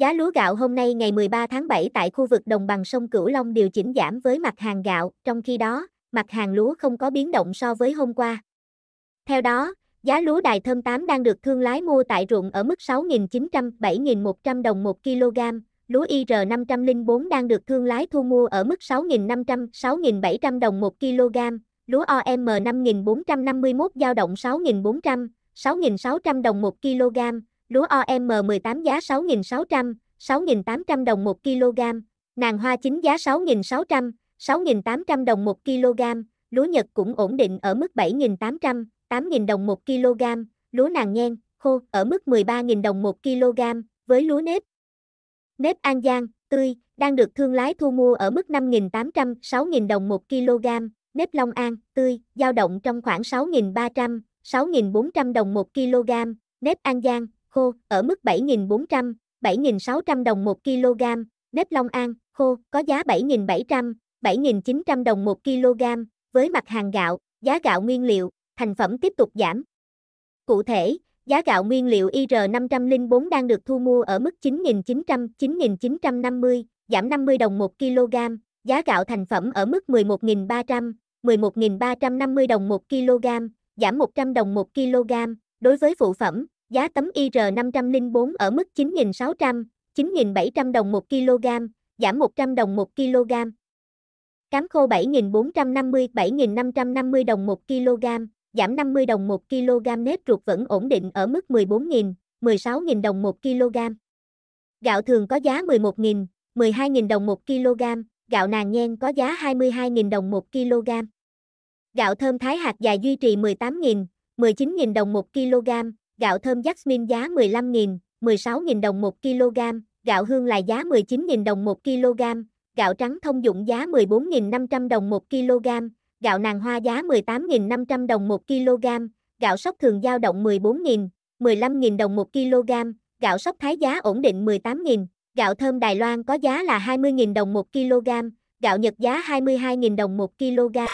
Giá lúa gạo hôm nay ngày 13 tháng 7 tại khu vực đồng bằng sông Cửu Long điều chỉnh giảm với mặt hàng gạo, trong khi đó, mặt hàng lúa không có biến động so với hôm qua. Theo đó, giá lúa đài thơm 8 đang được thương lái mua tại ruộng ở mức 6.900-7.100 đồng 1 kg, lúa IR504 đang được thương lái thu mua ở mức 6.500-6.700 đồng 1 kg, lúa OM5451 dao động 6.400-6.600 đồng 1 kg lúa OM18 giá 6.600, 6.800 đồng 1 kg, nàng hoa chính giá 6.600, 6.800 đồng 1 kg, lúa Nhật cũng ổn định ở mức 7.800, 8.000 đồng 1 kg, lúa nàng nhen, khô ở mức 13.000 đồng 1 kg, với lúa nếp. Nếp An Giang, tươi, đang được thương lái thu mua ở mức 5.800, 6.000 đồng 1 kg, nếp Long An, tươi, dao động trong khoảng 6.300, 6.400 đồng 1 kg, nếp An Giang, khô, ở mức 7.400, 7.600 đồng 1 kg, nếp Long An, khô, có giá 7.700, 7.900 đồng 1 kg, với mặt hàng gạo, giá gạo nguyên liệu, thành phẩm tiếp tục giảm. Cụ thể, giá gạo nguyên liệu IR504 đang được thu mua ở mức 9.900-9.950, giảm 50 đồng 1 kg, giá gạo thành phẩm ở mức 11.300, 11.350 đồng 1 kg, giảm 100 đồng 1 kg, đối với phụ phẩm, giá tấm IR504 ở mức 9.600, 9.700 đồng 1 kg, giảm 100 đồng 1 kg. Cám khô 7.450, 7.550 đồng 1 kg, giảm 50 đồng 1 kg nếp ruột vẫn ổn định ở mức 14.000, 16.000 đồng 1 kg. Gạo thường có giá 11.000, 12.000 đồng 1 kg, gạo nàng nhen có giá 22.000 đồng 1 kg. Gạo thơm thái hạt dài duy trì 18.000, 19.000 đồng 1 kg, gạo thơm jasmine giá 15.000, 16.000 đồng 1 kg, gạo hương là giá 19.000 đồng 1 kg, gạo trắng thông dụng giá 14.500 đồng 1 kg, gạo nàng hoa giá 18.500 đồng 1 kg, gạo sóc thường dao động 14.000, 15.000 đồng 1 kg, gạo sóc thái giá ổn định 18.000, gạo thơm Đài Loan có giá là 20.000 đồng 1 kg, gạo Nhật giá 22.000 đồng 1 kg.